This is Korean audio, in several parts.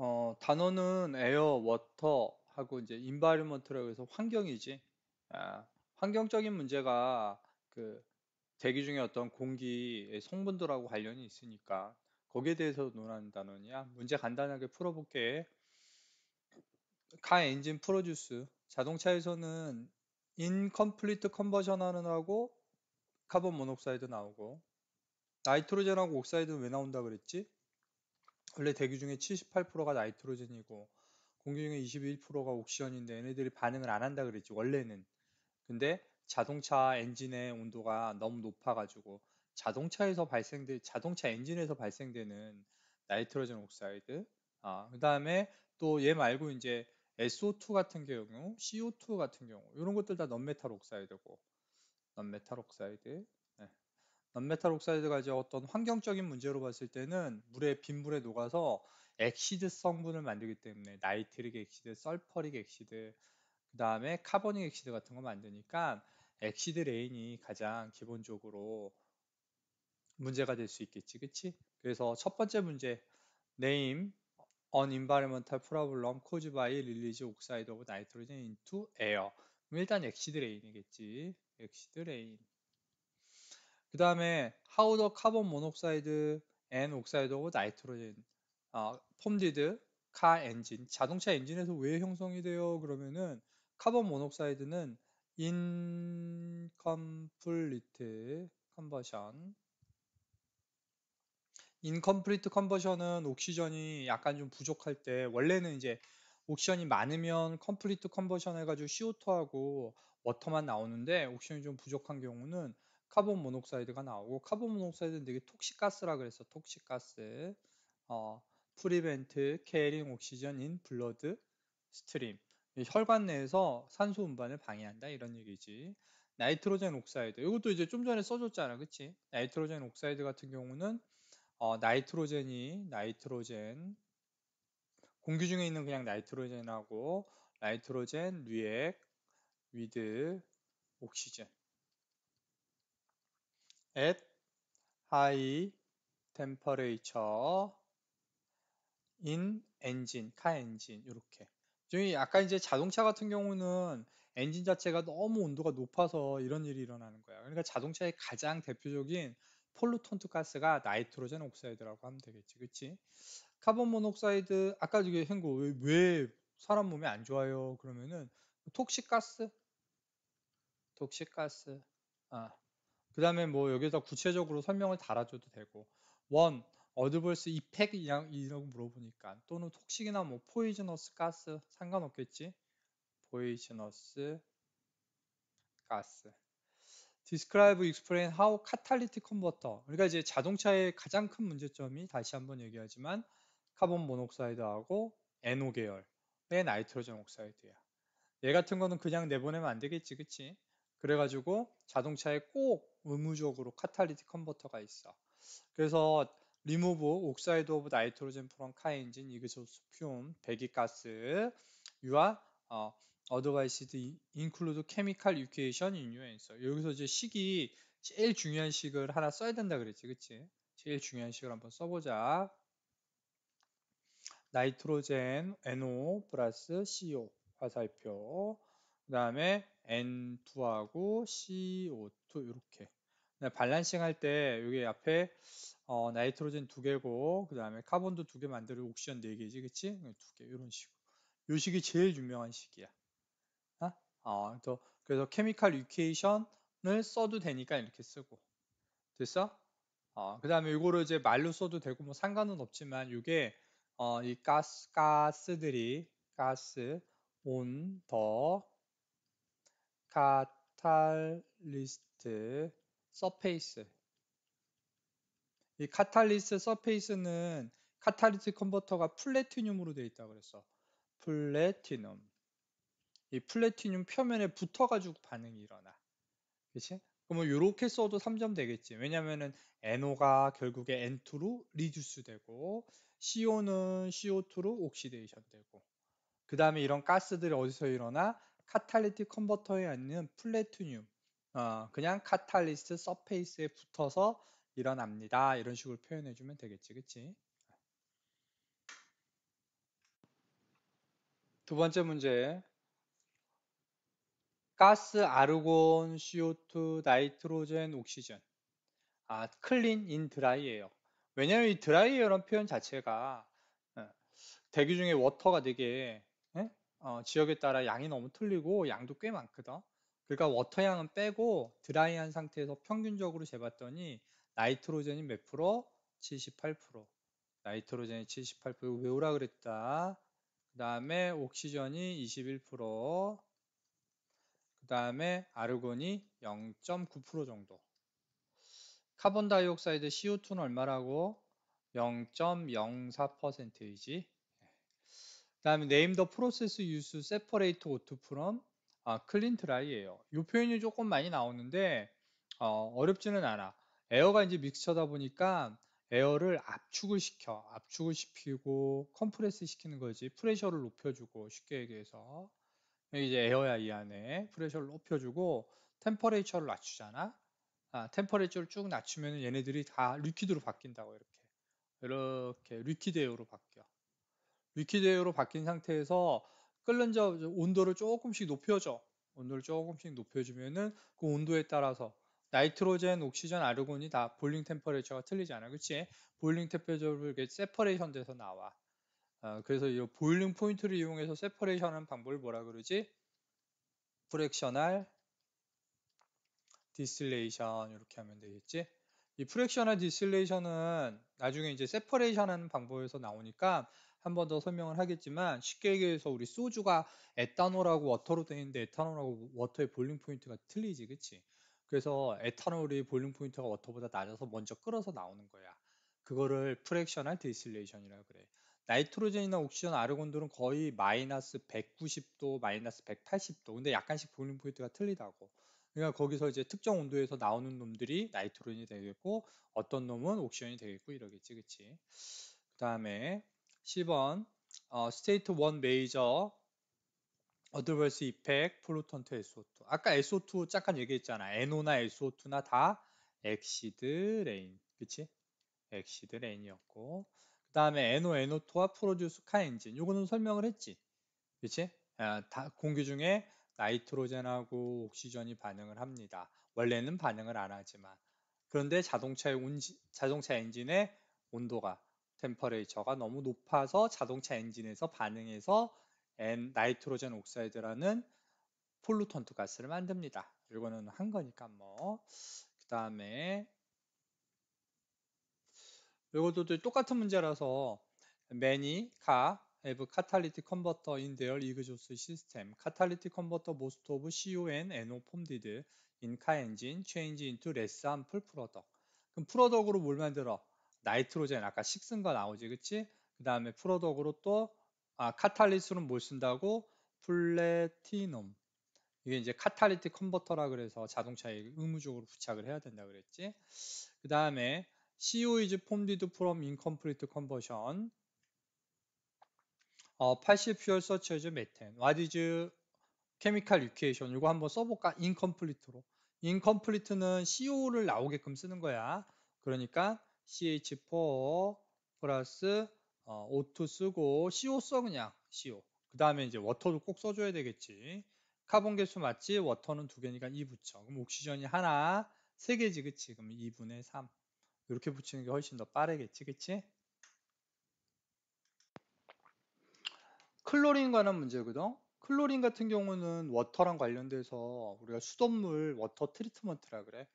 어, 단어는 에어, 워터 하고 이제 e n v i r 라고 해서 환경이지. 아, 환경적인 문제가 그 대기 중에 어떤 공기의 성분들하고 관련이 있으니까 거기에 대해서 논하는 단원이 문제 간단하게 풀어볼게. 카 엔진 프로듀스. 자동차에서는 인컴플리트 컨버전하는 하고 카본 모노크사이드 나오고 나이트로젠하고 옥사이드는 왜 나온다 그랬지? 원래 대기 중에 78%가 나이트로젠이고 공기 중에 21%가 옥시전인데 얘네들이 반응을 안 한다 그랬지 원래는 근데 자동차 엔진의 온도가 너무 높아가지고 자동차에서 발생돼 자동차 엔진에서 발생되는 나이트로젠 옥사이드 아 그다음에 또 얘 말고 이제 SO2 같은 경우 CO2 같은 경우 이런 것들 다넌메탈 옥사이드고 넌메탈 옥사이드 만메탈 옥사이드가 이제 어떤 환경적인 문제로 봤을 때는 물에 빗물에 녹아서 엑시드 성분을 만들기 때문에 나이트릭 엑시드, 설퍼릭 엑시드, 그다음에 카보닉 엑시드 같은 거 만드니까 엑시드 레인이 가장 기본적으로 문제가 될 수 있겠지. 그치 그래서 첫 번째 문제 name on environmental problem caused by release oxide of nitrogen into air. 일단 엑시드 레인이겠지. 엑시드 레인. 그 다음에 How the Carbon Monoxide and Oxide of Nitrogen 어, Formed Car Engine 자동차 엔진에서 왜 형성이 돼요? 그러면은 카본 모녹사이드는 incomplete conversion incomplete conversion은 옥시전이 약간 좀 부족할 때 원래는 이제 옥시전이 많으면 컴플리트 컨버션 해가지고 CO2하고 워터만 나오는데 옥시전이 좀 부족한 경우는 카본 모녹사이드가 나오고 카본 모녹사이드는 되게 톡시가스라 그래서 톡시가스 어, 프리벤트 케어링 옥시전 인 블러드 스트림 혈관 내에서 산소 운반을 방해한다 이런 얘기지 나이트로젠 옥사이드 이것도 이제 좀 전에 써줬잖아 그치 나이트로젠 옥사이드 같은 경우는 어, 나이트로젠이 나이트로젠 공기 중에 있는 그냥 나이트로젠하고 나이트로젠, 류액, 위드, 옥시젠 at high temperature in engine, 카 엔진 이렇게. 저희 아까 이제 자동차 같은 경우는 엔진 자체가 너무 온도가 높아서 이런 일이 일어나는 거야. 그러니까 자동차의 가장 대표적인 폴루톤트 가스가 나이트로젠 옥사이드라고 하면 되겠지, 그렇지? 카본 모노옥사이드 아까 저기 행고 왜, 왜 사람 몸에 안 좋아요? 그러면은 톡식 가스, 톡식 가스, 아그 다음에 뭐 여기서 구체적으로 설명을 달아줘도 되고 원 어드벌스 이펙 이라고 물어보니까 또는 톡식이나 뭐 포이즈너스 가스 상관없겠지 포이즈너스 가스 describe, explain how catalytic converter. 그러니까 이제 자동차의 가장 큰 문제점이 다시 한번 얘기하지만 카본 모노옥사이드하고 NO 계열의 나이트로젠 옥사이드야. 얘 같은 거는 그냥 내보내면 안 되겠지, 그치? 그래가지고 자동차에 꼭 의무적으로 카탈리티 컨버터가 있어. 그래서 리무브 옥사이드 오브 나이트로젠 프롬 카 엔진 이그소스퓸 배기가스 유아 어, 어드바이스드 인클루드 케미칼 유케이션 인유엔서 여기서 이제 식이 제일 중요한 식을 하나 써야 된다 그랬지 그치 제일 중요한 식을 한번 써보자 나이트로젠 NO 플러스 CO 화살표 그 다음에 N2하고 CO2 이렇게 발란싱 할때 여기 앞에 어, 나이트로젠 두 개고 그 다음에 카본도 두 개 만들고 옥시전 네 개지 그치? 네, 두개 이런 식으로 요 식이 제일 유명한 식이야 어? 어, 또 그래서 케미칼 유케이션을 써도 되니까 이렇게 쓰고 됐어? 어, 그 다음에 이거를 이제 말로 써도 되고 뭐 상관은 없지만 이게 어, 이 가스 가스들이 가스 온더 카탈리스트 서페이스 이 카탈리스트 서페이스는 카탈리스트 컨버터가 플래티늄으로 되어 있다고 그랬어. 플래티늄이 플래티늄 표면에 붙어가지고 반응이 일어나. 그치? 그러면 이렇게 써도 3점 되겠지. 왜냐면은 NO가 결국에 N2로 리듀스 되고, CO는 CO2로 옥시데이션 되고, 그 다음에 이런 가스들이 어디서 일어나? 카탈리티 컨버터에 있는 플래티늄, 어, 그냥 카탈리스트 서페이스에 붙어서 일어납니다. 이런 식으로 표현해 주면 되겠지, 그치? 두 번째 문제. 가스, 아르곤, CO2, 나이트로젠, 옥시전. 아, 클린 인 드라이예요. 왜냐면 이 드라이어라는 표현 자체가 어, 대기 중에 워터가 되게 어, 지역에 따라 양이 너무 틀리고 양도 꽤 많거든. 그러니까 워터 양은 빼고 드라이한 상태에서 평균적으로 재봤더니 나이트로젠이 몇 프로? 78% 나이트로젠이 78% 외우라 그랬다. 그 다음에 옥시전이 21%, 그 다음에 아르곤이 0.9% 정도. 카본 다이옥사이드 CO2는 얼마라고? 0.04%이지. 다음에 name the process used separate out from 아, clean dry예요. 이 표현이 조금 많이 나오는데 어, 어렵지는 않아. 에어가 이제 믹스처다 보니까 에어를 압축을 시켜. 압축을 시키고 컴프레스 시키는 거지. 프레셔를 높여주고 쉽게 얘기해서 이제 에어야 이 안에 프레셔를 높여주고 템퍼레이처를 낮추잖아. 아, 템퍼레이처를 쭉 낮추면 얘네들이 다 리퀴드로 바뀐다고 이렇게 이렇게 리퀴드 에어로 바뀌어. 위키제어로 바뀐 상태에서 끓는 저 온도를 조금씩 높여줘. 온도를 조금씩 높여주면은 그 온도에 따라서 나이트로젠, 옥시전, 아르곤이 다볼링 템퍼레이처가 틀리지 않아. 그치? 볼링 템퍼레이처를 이렇게 세퍼레이션 돼서 나와. 어, 그래서 이 보일링 포인트를 이용해서 세퍼레이션 하는 방법을 뭐라 그러지? 프렉셔널 디실레이션 이렇게 하면 되겠지? 이프렉셔널 디실레이션은 나중에 이제 세퍼레이션 하는 방법에서 나오니까 한번더 설명을 하겠지만 쉽게 얘기해서 우리 소주가 에탄올하고 워터로 되어 있는데 에탄올하고 워터의 볼링 포인트가 틀리지 그치? 그래서 에탄올이 볼링 포인트가 워터보다 낮아서 먼저 끓어서 나오는 거야. 그거를 프랙셔널 디실레이션이라고 그래. 나이트로젠이나 옥시전 아르곤들은 거의 마이너스 190도, 마이너스 180도. 근데 약간씩 볼링 포인트가 틀리다고. 그러니까 거기서 이제 특정 온도에서 나오는 놈들이 나이트로젠이 되겠고 어떤 놈은 옥시전이 되겠고 이러겠지, 그치? 그 다음에 10번 스테이트 원 메이저 어드벌스 이펙 플루턴트 SO2 아까 SO2 잠깐 얘기했잖아 NO나 SO2나 다 엑시드 레인 그치? 엑시드 레인이었고 그 다음에 NO, NO2와 프로듀스 카엔진 요거는 설명을 했지 그치? 아, 다 공기 중에 나이트로젠하고 옥시전이 반응을 합니다 원래는 반응을 안 하지만 그런데 자동차의 운지, 자동차 엔진의 온도가 템퍼레이처가 너무 높아서 자동차 엔진에서 반응해서 N 나이트로젠 옥사이드라는 폴루턴트 가스를 만듭니다. 이거는 한 거니까 뭐. 그 다음에 이것도 똑같은 문제라서 many car have catalytic converter in their exhaust system. catalytic converter most of CON, NO formed in car engine change into less than full product. 그럼 프로덕으로 뭘 만들어? 나이트로젠 아까 식 쓴 거 나오지 그치? 그 다음에 프로덕으로 또 아, 카탈리스는 뭘 쓴다고? 플래티넘 이게 이제 카탈리틱 컨버터라 그래서 자동차에 의무적으로 부착을 해야 된다 그랬지. 그 다음에 CO e is formed from incomplete conversion. 어, 80 fuel such as methane. What is chemical equation? 이거 한번 써볼까? incomplete로. incomplete는 CO를 e 나오게끔 쓰는 거야. 그러니까 CH4 플러스 어, O2 쓰고 CO 써 그냥 CO 그 다음에 이제 워터도 꼭 써줘야 되겠지 카본 개수 맞지? 워터는 두 개니까 2 붙여 그럼 옥시전이 하나 세 개지 그치? 그럼 2분의 3 이렇게 붙이는 게 훨씬 더 빠르겠지 그치? 클로린 관한 문제거든 클로린 같은 경우는 워터랑 관련돼서 우리가 수돗물 워터 트리트먼트라 그래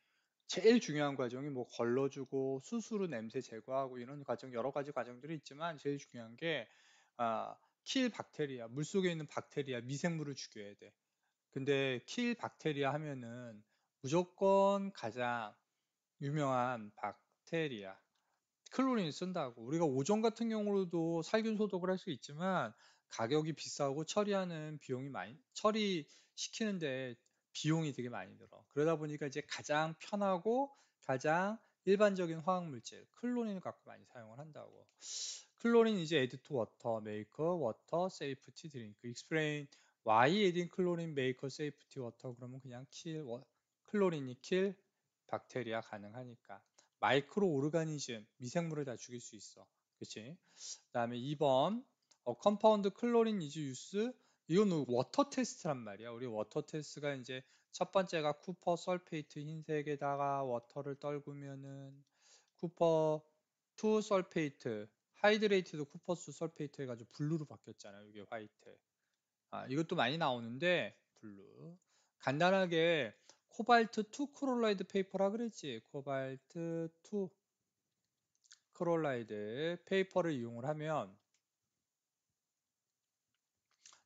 제일 중요한 과정이 뭐 걸러주고 수술로 냄새 제거하고 이런 과정 여러 가지 과정들이 있지만 제일 중요한 게 아, 킬 박테리아 물 속에 있는 박테리아 미생물을 죽여야 돼. 근데 킬 박테리아 하면은 무조건 가장 유명한 박테리아 클로린 쓴다고 우리가 오존 같은 경우로도 살균 소독을 할 수 있지만 가격이 비싸고 처리하는 비용이 많이 처리시키는데 비용이 되게 많이 들어. 그러다 보니까 이제 가장 편하고 가장 일반적인 화학 물질 클로린을 갖고 많이 사용을 한다고. 클로린 이제 에디토 워터 메이커 워터 세이프티 드링크 익스플레인 Y explain 에딘 클로린 메이커 세이프티 워터 그러면 그냥 킬 워, 클로린이 킬 박테리아 가능하니까 마이크로 오르가니즘 미생물을 다 죽일 수 있어. 그치 그다음에 2번 어 컴파운드 클로린 이즈 유스 이건 워터 테스트란 말이야. 우리 워터 테스트가 이제 첫 번째가 쿠퍼 설페이트 흰색에다가 워터를 떨구면은 쿠퍼 투 설페이트 하이드레이트도 쿠퍼스 설페이트 해가지고 블루로 바뀌었잖아요. 이게 화이트. 아, 이것도 많이 나오는데 블루. 간단하게 코발트 2 크롤라이드 페이퍼라 그랬지. 코발트 2 크롤라이드 페이퍼를 이용을 하면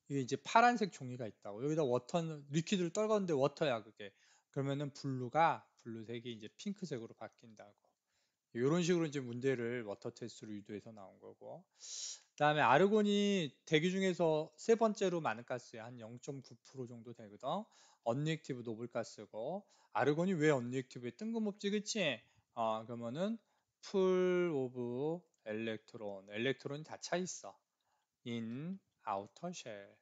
이게 이제 파란색 종이가 있다고 여기다 워터 리퀴드를 떨궜는데 워터야 그게 그러면은 블루가 블루색이 이제 핑크색으로 바뀐다고 이런 식으로 이제 문제를 워터 테스트로 유도해서 나온 거고 그다음에 아르곤이 대기 중에서 세 번째로 많은 가스에한 0.9% 정도 되거든 언리액티브 노블 가스고 아르곤이 왜 언리액티브에 뜬금없지 그치 어 그러면은 풀 오브 엘렉트론 엘렉트론이 다 차 있어 인 아우터쉘.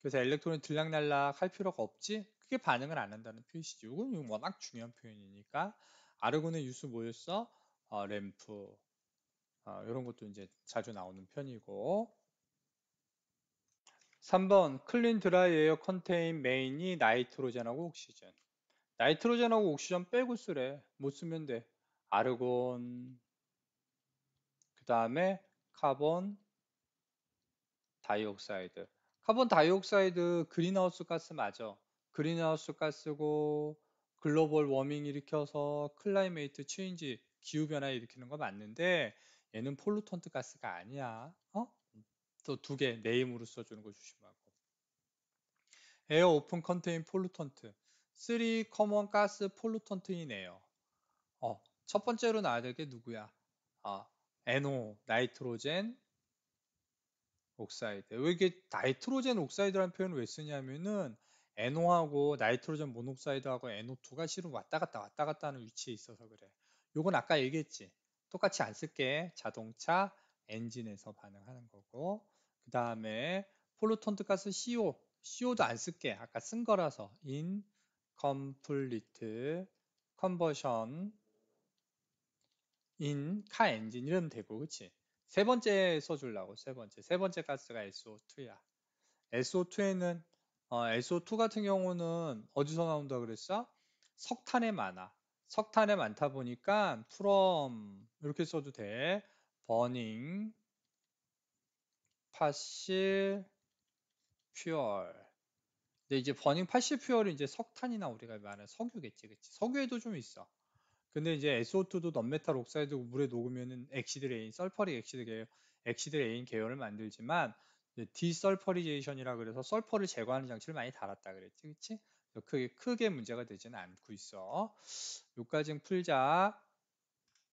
그래서 엘렉트론이 들락날락 할 필요가 없지? 그게 반응을 안 한다는 표시지. 이건 워낙 중요한 표현이니까 아르곤의 유수 모였어 어, 램프 어, 이런 것도 이제 자주 나오는 편이고 3번 클린 드라이 에어 컨테인 메인이 나이트로젠하고 옥시젠 나이트로젠하고 옥시젠 빼고 쓰래 못 쓰면 돼 아르곤 그 다음에 카본 다이옥사이드. 카본 다이옥사이드 그린하우스 가스 맞죠 그린하우스 가스고 글로벌 워밍 일으켜서 클라이메이트 체인지 기후 변화 일으키는 거 맞는데 얘는 폴루턴트 가스가 아니야. 어? 또 두 개 네임으로 써주는 거 조심하고. 에어 오픈 컨테인 폴루턴트. 3 커먼 가스 폴루턴트이네요. 어, 첫 번째로 나와야 될 게 누구야? 아, NO, 나이트로젠, 옥사이드. 왜 이렇게 나이트로젠 옥사이드라는 표현을 왜 쓰냐면은 NO하고 나이트로젠 모녹사이드하고 NO2가 실은 왔다 갔다 왔다 갔다 하는 위치에 있어서 그래. 요건 아까 얘기했지. 똑같이 안 쓸게. 자동차 엔진에서 반응하는 거고. 그 다음에 폴루턴트 가스 CO. CO도 안 쓸게. 아까 쓴 거라서 incomplete conversion in 카 엔진 이러면 되고 그치 세 번째 써줄라고세 번째 세 번째 가스가 SO2야. SO2에는 어, SO2 같은 경우는 어디서 나온다 그랬어? 석탄에 많아. 석탄에 많다 보니까 from 이렇게 써도 돼. burning fossil fuel. 근데 이제 버닝 80퓨얼은 이제 석탄이나 우리가 말하는 석유겠지, 그치? 석유에도 좀 있어. 근데 이제 SO2도 넘메탈 옥사이드 물에 녹으면은 엑시드레인, 썰퍼리 엑시드 계열, 엑시드레인 계열을 만들지만 디썰퍼리제이션이라 그래서 썰퍼를 제거하는 장치를 많이 달았다 그랬지, 그렇지? 크게 크게 문제가 되지는 않고 있어. 요까진 풀자.